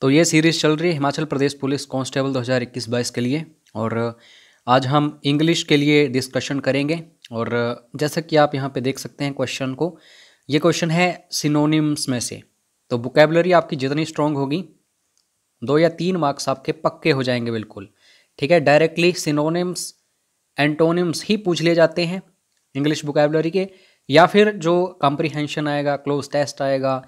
तो ये सीरीज़ चल रही है हिमाचल प्रदेश पुलिस कांस्टेबल 2021-22 के लिए और आज हम इंग्लिश के लिए डिस्कशन करेंगे और जैसा कि आप यहाँ पे देख सकते हैं क्वेश्चन को ये क्वेश्चन है सिनोनिम्स में से तो बुकेबलरी आपकी जितनी स्ट्रांग होगी दो या तीन मार्क्स आपके पक्के हो जाएंगे बिल्कुल ठीक है डायरेक्टली सिनोनिम्स एंटोनिम्स ही पूछ लिए जाते हैं इंग्लिश बुकेबलरी के या फिर जो कॉम्प्रीहेंशन आएगा क्लोज टेस्ट आएगा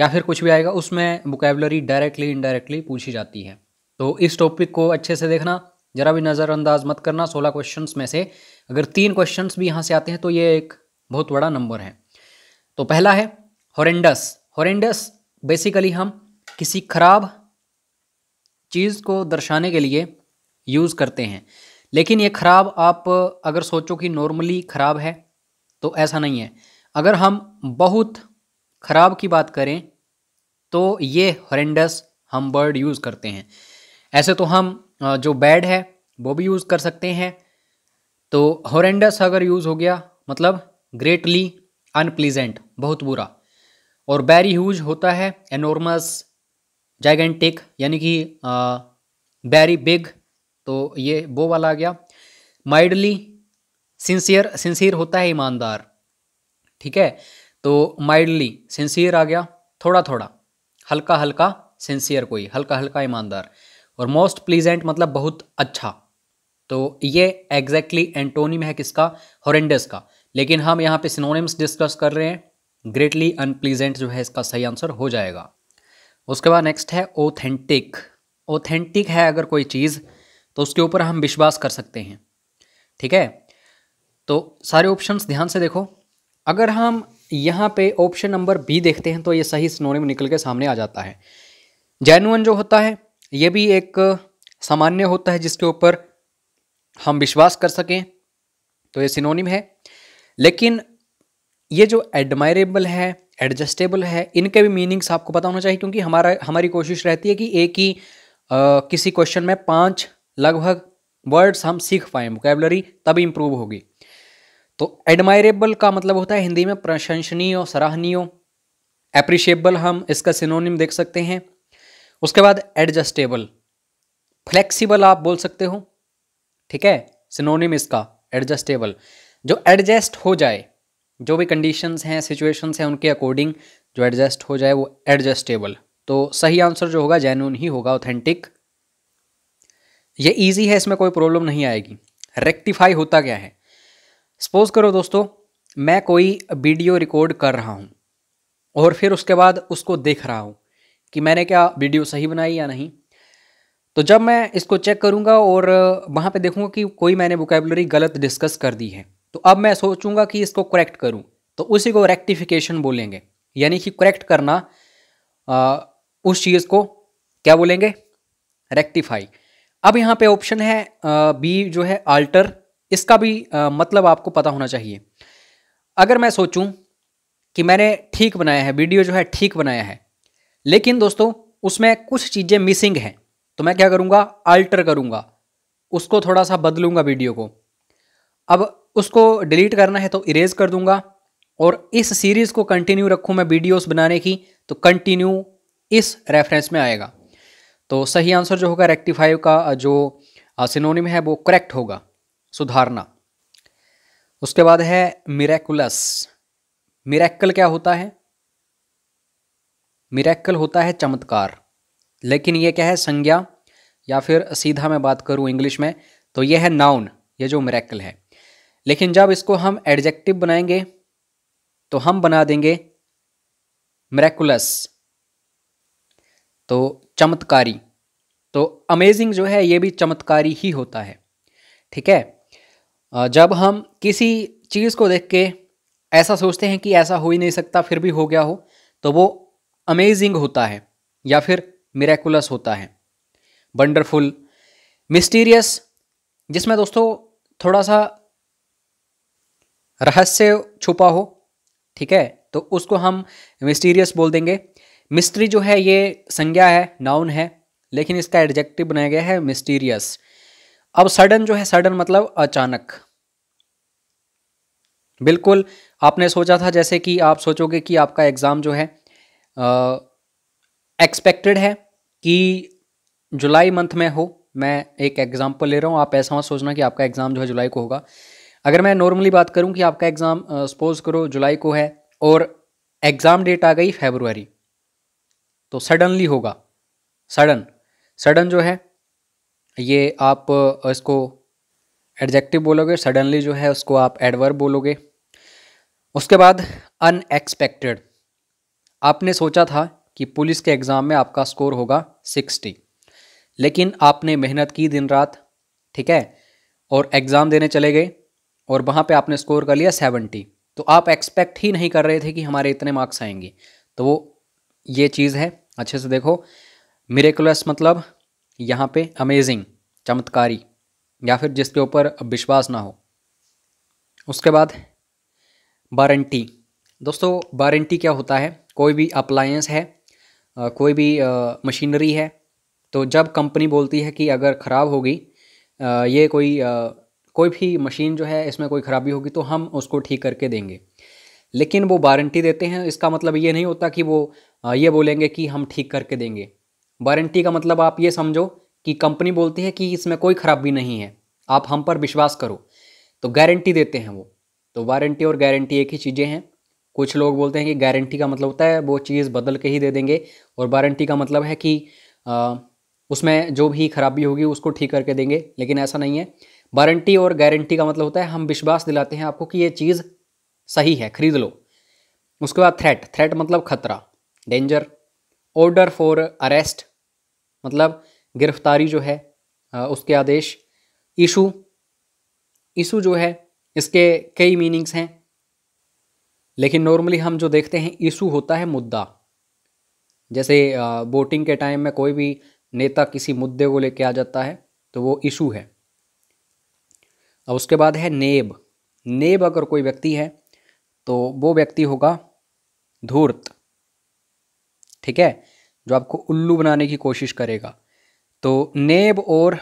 या फिर कुछ भी आएगा उसमें वोकेबलरी डायरेक्टली इनडायरेक्टली पूछी जाती है तो इस टॉपिक को अच्छे से देखना ज़रा भी नज़रअंदाज मत करना सोलह क्वेश्चंस में से अगर तीन क्वेश्चंस भी यहाँ से आते हैं तो ये एक बहुत बड़ा नंबर है तो पहला है हॉरेंडस हॉरेंडस बेसिकली हम किसी खराब चीज़ को दर्शाने के लिए यूज़ करते हैं लेकिन ये ख़राब आप अगर सोचो कि नॉर्मली ख़राब है तो ऐसा नहीं है अगर हम बहुत ख़राब की बात करें तो ये हरेंडस हम वर्ड यूज़ करते हैं ऐसे तो हम जो बैड है वो भी यूज़ कर सकते हैं तो हॉरेंडस अगर यूज़ हो गया मतलब ग्रेटली अनप्लीजेंट बहुत बुरा और बैरी ह्यूज होता है एनॉर्मस जाइगेंटिक यानी कि बैरी बिग तो ये वो वाला आ गया माइडली सिंसियर सिंसियर होता है ईमानदार ठीक है तो माइल्डली सिंसियर आ गया थोड़ा थोड़ा हल्का हल्का सिंसियर कोई हल्का हल्का ईमानदार और मोस्ट प्लीजेंट मतलब बहुत अच्छा तो ये एग्जैक्टली एंटोनिम है किसका हॉरेंडस का लेकिन हम यहाँ पे सिनोनिम्स डिस्कस कर रहे हैं ग्रेटली अनप्लीजेंट जो है इसका सही आंसर हो जाएगा उसके बाद नेक्स्ट है ओथेंटिक ओथेंटिक है अगर कोई चीज़ तो उसके ऊपर हम विश्वास कर सकते हैं ठीक है तो सारे ऑप्शंस ध्यान से देखो अगर हम यहाँ पे ऑप्शन नंबर बी देखते हैं तो ये सही सिनोनिम निकल के सामने आ जाता है जैनुअन जो होता है ये भी एक सामान्य होता है जिसके ऊपर हम विश्वास कर सकें तो ये सिनोनिम है लेकिन ये जो एडमायरेबल है एडजस्टेबल है इनके भी मीनिंग्स आपको पता होना चाहिए क्योंकि हमारा हमारी कोशिश रहती है कि एक ही आ, किसी क्वेश्चन में पाँच लगभग वर्ड्स हम सीख पाएँ वोकेबलरी तभी इम्प्रूव होगी तो एडमायरेबल का मतलब होता है हिंदी में प्रशंसनीय सराहनीय एप्रिशिएबल हम इसका सिनोनिम देख सकते हैं उसके बाद एडजस्टेबल फ्लेक्सिबल आप बोल सकते हो ठीक है सिनोनिम इसका एडजस्टेबल जो एडजस्ट हो जाए जो भी कंडीशंस हैं सिचुएशंस हैं उनके अकॉर्डिंग जो एडजस्ट हो जाए वो एडजस्टेबल तो सही आंसर जो होगा जैनून ही होगा ऑथेंटिक ये इजी है इसमें कोई प्रॉब्लम नहीं आएगी रेक्टिफाई होता क्या है सपोज़ करो दोस्तों मैं कोई वीडियो रिकॉर्ड कर रहा हूँ और फिर उसके बाद उसको देख रहा हूँ कि मैंने क्या वीडियो सही बनाई या नहीं तो जब मैं इसको चेक करूँगा और वहाँ पे देखूँगा कि कोई मैंने वोकेबलरी गलत डिस्कस कर दी है तो अब मैं सोचूंगा कि इसको करेक्ट करूँ तो उसी को रेक्टिफिकेशन बोलेंगे यानी कि करेक्ट करना आ, उस चीज़ को क्या बोलेंगे रेक्टिफाई अब यहाँ पे ऑप्शन है बी जो है आल्टर इसका भी आ, मतलब आपको पता होना चाहिए अगर मैं सोचूं कि मैंने ठीक बनाया है वीडियो जो है ठीक बनाया है लेकिन दोस्तों उसमें कुछ चीज़ें मिसिंग हैं तो मैं क्या करूँगा अल्टर करूँगा उसको थोड़ा सा बदलूँगा वीडियो को अब उसको डिलीट करना है तो इरेज कर दूंगा और इस सीरीज़ को कंटिन्यू रखूँ मैं वीडियोस बनाने की तो कंटिन्यू इस रेफरेंस में आएगा तो सही आंसर जो होगा रेक्टिफाइव का जो सिनोनिम है वो करेक्ट होगा सुधारना उसके बाद है मिरेकुलस मिरेकल क्या होता है मिरेकल होता है चमत्कार लेकिन ये क्या है संज्ञा या फिर सीधा मैं बात करूं इंग्लिश में तो ये है नाउन ये जो मिरेकल है लेकिन जब इसको हम एडजेक्टिव बनाएंगे तो हम बना देंगे मेरेकुलस तो चमत्कारी तो अमेजिंग जो है ये भी चमत्कारी ही होता है ठीक है जब हम किसी चीज़ को देख के ऐसा सोचते हैं कि ऐसा हो ही नहीं सकता फिर भी हो गया हो तो वो अमेजिंग होता है या फिर मेरेकुलस होता है वंडरफुल मिस्टीरियस जिसमें दोस्तों थोड़ा सा रहस्य छुपा हो ठीक है तो उसको हम मिस्टीरियस बोल देंगे मिस्ट्री जो है ये संज्ञा है नाउन है लेकिन इसका एडजेक्टिव बनाया गया है मिस्टीरियस अब सडन जो है सडन मतलब अचानक बिल्कुल आपने सोचा था जैसे कि आप सोचोगे कि आपका एग्ज़ाम जो है एक्सपेक्टेड है कि जुलाई मंथ में हो मैं एक एग्ज़ाम्पल ले रहा हूँ आप ऐसा मत सोचना कि आपका एग्ज़ाम जो है जुलाई को होगा अगर मैं नॉर्मली बात करूँ कि आपका एग्ज़ाम सपोज करो जुलाई को है और एग्ज़ाम डेट आ गई फेबरवरी तो सडनली होगा सडन सडन जो है ये आप इसको एडजेक्टिव बोलोगे सडनली जो है उसको आप एडवर्ब बोलोगे उसके बाद अनएक्सपेक्टेड आपने सोचा था कि पुलिस के एग्ज़ाम में आपका स्कोर होगा सिक्सटी लेकिन आपने मेहनत की दिन रात ठीक है और एग्ज़ाम देने चले गए और वहाँ पे आपने स्कोर कर लिया सेवेंटी तो आप एक्सपेक्ट ही नहीं कर रहे थे कि हमारे इतने मार्क्स आएंगे तो वो ये चीज़ है अच्छे से देखो मेरे मतलब यहाँ पे अमेजिंग चमत्कारी या फिर जिसके ऊपर विश्वास ना हो उसके बाद वारंटी दोस्तों वारंटी क्या होता है कोई भी अप्लायंस है कोई भी मशीनरी है तो जब कंपनी बोलती है कि अगर ख़राब होगी ये कोई कोई भी मशीन जो है इसमें कोई ख़राबी होगी तो हम उसको ठीक करके देंगे लेकिन वो वारंटी देते हैं इसका मतलब ये नहीं होता कि वो ये बोलेंगे कि हम ठीक करके देंगे वारंटी का मतलब आप ये समझो कि कंपनी बोलती है कि इसमें कोई खराबी नहीं है आप हम पर विश्वास करो तो गारंटी देते हैं वो तो वारंटी और गारंटी एक ही चीज़ें हैं कुछ लोग बोलते हैं कि गारंटी का मतलब होता है वो चीज़ बदल के ही दे देंगे और वारंटी का मतलब है कि आ, उसमें जो भी खराबी होगी उसको ठीक करके देंगे लेकिन ऐसा नहीं है वारंटी और गारंटी का मतलब होता है हम विश्वास दिलाते हैं आपको कि ये चीज़ सही है खरीद लो उसके बाद थ्रेट थ्रेट मतलब खतरा डेंजर ऑर्डर फॉर अरेस्ट मतलब गिरफ्तारी जो है उसके आदेश ईशू ईशू जो है इसके कई मीनिंग्स हैं लेकिन नॉर्मली हम जो देखते हैं ईशू होता है मुद्दा जैसे वोटिंग के टाइम में कोई भी नेता किसी मुद्दे को लेके आ जाता है तो वो इशू है अब उसके बाद है नेब नेब अगर कोई व्यक्ति है तो वो व्यक्ति होगा धूर्त ठीक है जो आपको उल्लू बनाने की कोशिश करेगा तो नेब और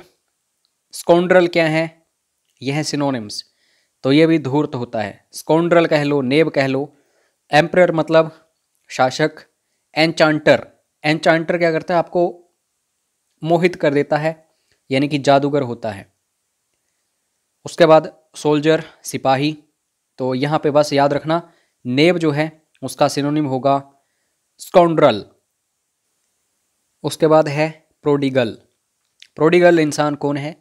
स्कोंड्रल क्या है यह है सिनोनिम्स तो यह भी धूर्त होता है स्कोंड्रल कह लो नेब कह लो एम्प्रर मतलब शासक एनचांटर एनचांटर क्या करता है आपको मोहित कर देता है यानी कि जादूगर होता है उसके बाद सोल्जर सिपाही तो यहाँ पे बस याद रखना नेब जो है उसका सिनोनिम होगा स्कोंड्रल उसके बाद है प्रोडिगल प्रोडिगल इंसान कौन है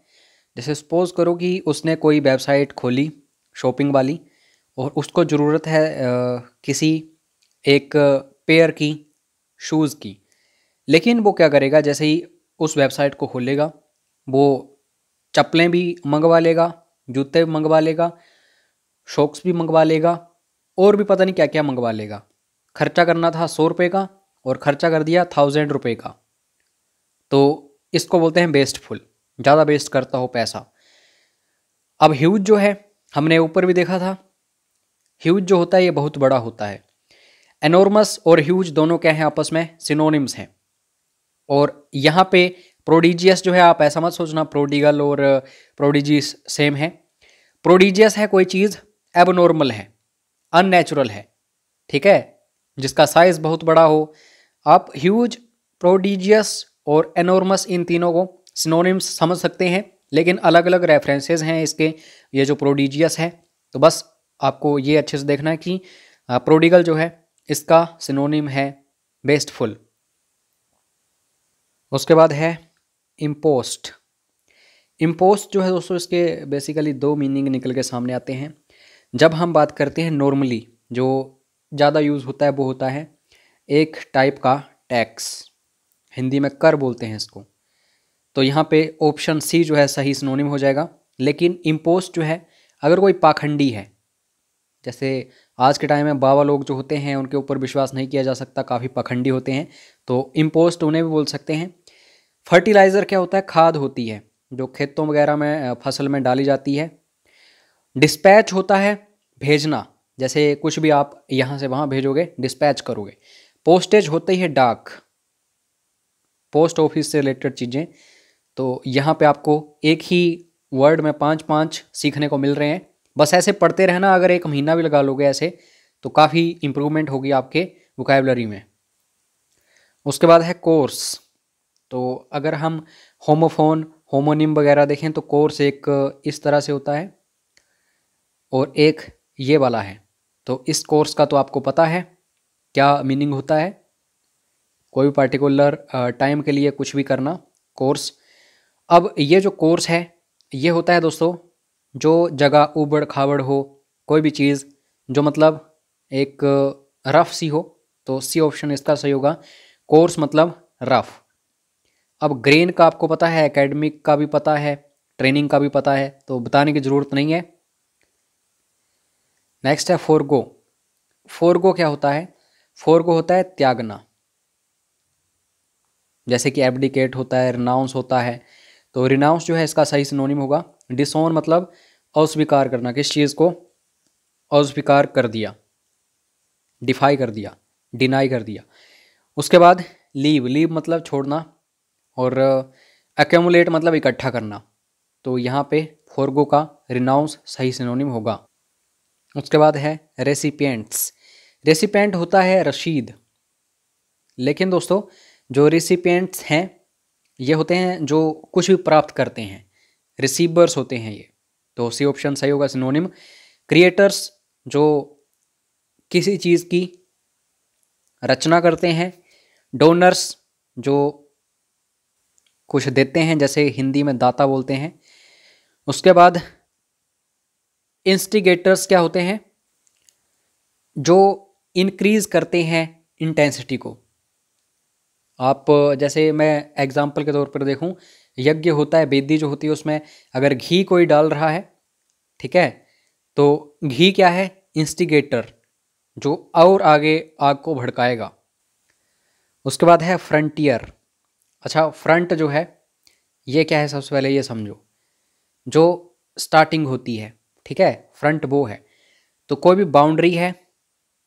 जैसे सपोज करो कि उसने कोई वेबसाइट खोली शॉपिंग वाली और उसको ज़रूरत है आ, किसी एक पेयर की शूज़ की लेकिन वो क्या करेगा जैसे ही उस वेबसाइट को खोलेगा वो चप्पलें भी मंगवा लेगा जूते भी मंगवा लेगा शॉक्स भी मंगवा लेगा और भी पता नहीं क्या क्या मंगवा लेगा खर्चा करना था सौ रुपये का और ख़र्चा कर दिया थाउजेंड रुपये का तो इसको बोलते हैं बेस्टफुल ज़्यादा वेस्ट करता हो पैसा अब ह्यूज जो है हमने ऊपर भी देखा था ह्यूज जो होता है ये बहुत बड़ा होता है एनॉर्मस और ह्यूज दोनों क्या हैं आपस में सिनोनिम्स हैं और यहाँ पे प्रोडिजियस जो है आप ऐसा मत सोचना प्रोडिगल और प्रोडिजियस सेम है प्रोडिजियस है कोई चीज़ एबनॉर्मल है अननेचुरल है ठीक है जिसका साइज बहुत बड़ा हो आप ह्यूज प्रोडिजियस और एनॉर्मस इन तीनों को सिनोनिम्स समझ सकते हैं लेकिन अलग अलग रेफरेंसेज हैं इसके ये जो प्रोडिजियस है तो बस आपको ये अच्छे से देखना है कि प्रोडिगल जो है इसका सिनोनिम है बेस्टफुल उसके बाद है इम्पोस्ट इम्पोस्ट जो है दोस्तों इसके बेसिकली दो मीनिंग निकल के सामने आते हैं जब हम बात करते हैं नॉर्मली जो ज़्यादा यूज़ होता है वो होता है एक टाइप का टैक्स हिंदी में कर बोलते हैं इसको तो यहाँ पे ऑप्शन सी जो है सही सिनोनिम हो जाएगा लेकिन इम्पोस्ट जो है अगर कोई पाखंडी है जैसे आज के टाइम में बाबा लोग जो होते हैं उनके ऊपर विश्वास नहीं किया जा सकता काफ़ी पाखंडी होते हैं तो इम्पोस्ट तो उन्हें भी बोल सकते हैं फर्टिलाइज़र क्या होता है खाद होती है जो खेतों वगैरह में फसल में डाली जाती है डिस्पैच होता है भेजना जैसे कुछ भी आप यहाँ से वहाँ भेजोगे डिस्पैच करोगे पोस्टेज होती है डाक पोस्ट ऑफिस से रिलेटेड चीज़ें तो यहाँ पे आपको एक ही वर्ड में पाँच पाँच सीखने को मिल रहे हैं बस ऐसे पढ़ते रहना अगर एक महीना भी लगा लोगे ऐसे तो काफ़ी इम्प्रूवमेंट होगी आपके वोकेबलरी में उसके बाद है कोर्स तो अगर हम होमोफोन होमोनिम वगैरह देखें तो कोर्स एक इस तरह से होता है और एक ये वाला है तो इस कोर्स का तो आपको पता है क्या मीनिंग होता है कोई भी पार्टिकुलर टाइम के लिए कुछ भी करना कोर्स अब ये जो कोर्स है ये होता है दोस्तों जो जगह उबड़ खाबड़ हो कोई भी चीज़ जो मतलब एक रफ सी हो तो सी ऑप्शन इसका सही होगा कोर्स मतलब रफ अब ग्रेन का आपको पता है एकेडमिक का भी पता है ट्रेनिंग का भी पता है तो बताने की ज़रूरत नहीं है नेक्स्ट है फोरगो फोरगो क्या होता है फोरगो होता है त्यागना जैसे कि एबडिकेट होता है रिनाउंस होता है तो रिनाउंस जो है इसका सही सिनोनिम होगा डिसोन मतलब अस्वीकार करना किस चीज़ को अस्वीकार कर दिया डिफाई कर दिया डिनाई कर दिया उसके बाद लीव लीव मतलब छोड़ना और एक्यूमुलेट मतलब इकट्ठा करना तो यहाँ पे फोरगो का रिनाउंस सही सिनोनिम होगा उसके बाद है रेसिपेंट्स रेसिपेंट होता है रशीद लेकिन दोस्तों जो रिसिपियंट्स हैं ये होते हैं जो कुछ भी प्राप्त करते हैं रिसीवर्स होते हैं ये तो सी ऑप्शन सही होगा सिनोनिम क्रिएटर्स जो किसी चीज़ की रचना करते हैं डोनर्स जो कुछ देते हैं जैसे हिंदी में दाता बोलते हैं उसके बाद इंस्टिगेटर्स क्या होते हैं जो इंक्रीज करते हैं इंटेंसिटी को आप जैसे मैं एग्जाम्पल के तौर पर देखूँ यज्ञ होता है बेदी जो होती है उसमें अगर घी कोई डाल रहा है ठीक है तो घी क्या है इंस्टिगेटर जो और आगे आग को भड़काएगा उसके बाद है फ्रंटियर अच्छा फ्रंट जो है ये क्या है सबसे पहले ये समझो जो स्टार्टिंग होती है ठीक है फ्रंट वो है तो कोई भी बाउंड्री है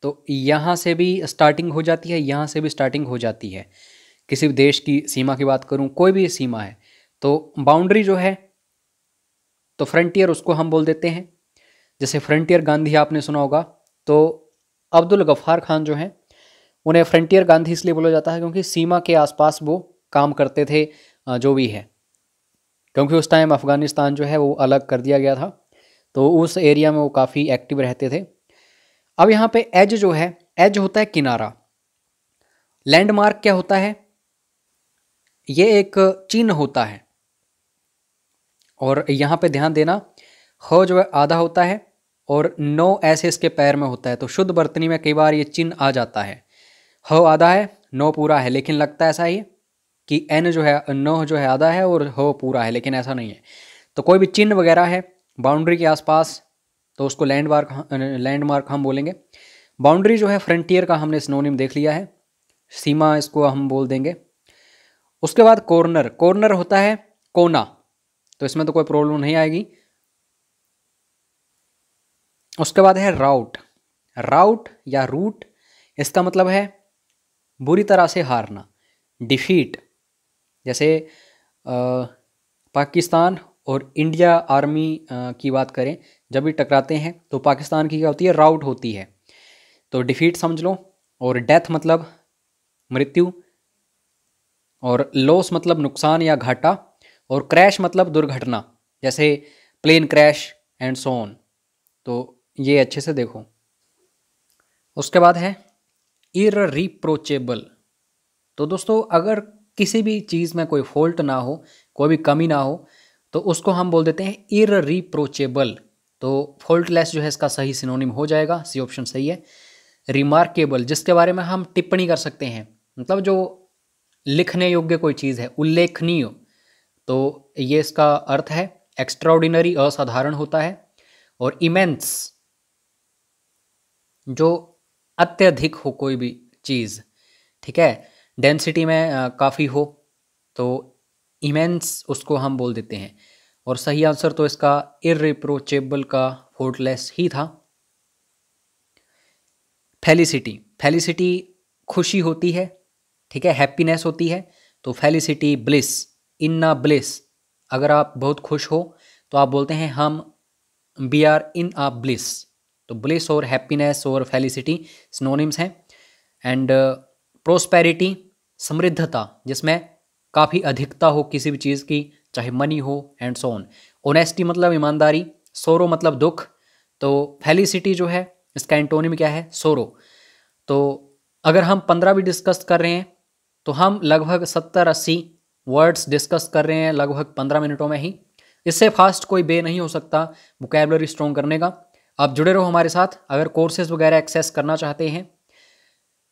तो यहाँ से भी स्टार्टिंग हो जाती है यहाँ से भी स्टार्टिंग हो जाती है किसी भी देश की सीमा की बात करूँ कोई भी सीमा है तो बाउंड्री जो है तो फ्रंटियर उसको हम बोल देते हैं जैसे फ्रंटियर गांधी आपने सुना होगा तो अब्दुल गफ्फार खान जो हैं उन्हें फ्रंटियर गांधी इसलिए बोला जाता है क्योंकि सीमा के आसपास वो काम करते थे जो भी है क्योंकि उस टाइम अफ़गानिस्तान जो है वो अलग कर दिया गया था तो उस एरिया में वो काफ़ी एक्टिव रहते थे अब यहाँ पे एज जो है एज होता है किनारा लैंडमार्क क्या होता है ये एक चिन्ह होता है और यहाँ पे ध्यान देना ह जो है आधा होता है और नौ ऐसे इसके पैर में होता है तो शुद्ध बर्तनी में कई बार ये चिन्ह आ जाता है ह आधा है नौ पूरा है लेकिन लगता है ऐसा ही कि एन जो है नौ जो है आधा है और ह पूरा है लेकिन ऐसा नहीं है तो कोई भी चिन्ह वगैरह है बाउंड्री के आसपास तो उसको लैंडमार्क लैंडमार्क हम बोलेंगे बाउंड्री जो है फ्रंटियर का हमने स्नोनिम देख लिया है सीमा इसको हम बोल देंगे उसके बाद कॉर्नर कॉर्नर होता है कोना तो इसमें तो कोई प्रॉब्लम नहीं आएगी उसके बाद है राउट राउट या रूट इसका मतलब है बुरी तरह से हारना डिफीट जैसे आ, पाकिस्तान और इंडिया आर्मी आ, की बात करें जब भी टकराते हैं तो पाकिस्तान की क्या होती है राउट होती है तो डिफीट समझ लो और डेथ मतलब मृत्यु और लॉस मतलब नुकसान या घाटा और क्रैश मतलब दुर्घटना जैसे प्लेन क्रैश एंड सोन तो ये अच्छे से देखो उसके बाद है इरिप्रोचेबल तो दोस्तों अगर किसी भी चीज़ में कोई फॉल्ट ना हो कोई भी कमी ना हो तो उसको हम बोल देते हैं इरिप्रोचेबल तो फॉल्टलेस जो है इसका सही सिनोनिम हो जाएगा सी ऑप्शन सही है रिमार्केबल जिसके बारे में हम टिप्पणी कर सकते हैं मतलब जो लिखने योग्य कोई चीज़ है उल्लेखनीय तो ये इसका अर्थ है एक्स्ट्राऑर्डिनरी असाधारण होता है और इमेंस जो अत्यधिक हो कोई भी चीज़ ठीक है डेंसिटी में काफ़ी हो तो इमेंस उसको हम बोल देते हैं और सही आंसर तो इसका इरिप्रोचेबल का फोर्टलेस ही था फेलिसिटी फेलिसिटी खुशी होती है ठीक है हैप्पीनेस होती है तो फेलिसिटी ब्लिस इन्ना ब्लिस अगर आप बहुत खुश हो तो आप बोलते हैं हम we are in a bliss तो ब्लिस और हैप्पीनेस और फेलिसिटी स्नोनिम्स हैं एंड प्रोस्पेरिटी uh, समृद्धता जिसमें काफ़ी अधिकता हो किसी भी चीज़ की चाहे मनी हो एंड सोन ओनेस्टी मतलब ईमानदारी सोरो मतलब दुख तो फेलिसिटी जो है इसका एंटोनिम क्या है सोरो तो अगर हम पंद्रह भी डिस्कस कर रहे हैं तो हम लगभग सत्तर अस्सी वर्ड्स डिस्कस कर रहे हैं लगभग पंद्रह मिनटों में ही इससे फास्ट कोई बे नहीं हो सकता वोकेबलरी स्ट्रॉन्ग करने का आप जुड़े रहो हमारे साथ अगर कोर्सेज वगैरह एक्सेस करना चाहते हैं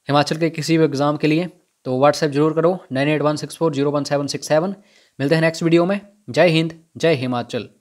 हिमाचल के किसी भी एग्ज़ाम के लिए तो व्हाट्सएप जरूर करो nine eight one six four zero one seven six seven मिलते हैं नेक्स्ट वीडियो में जय हिंद जय हिमाचल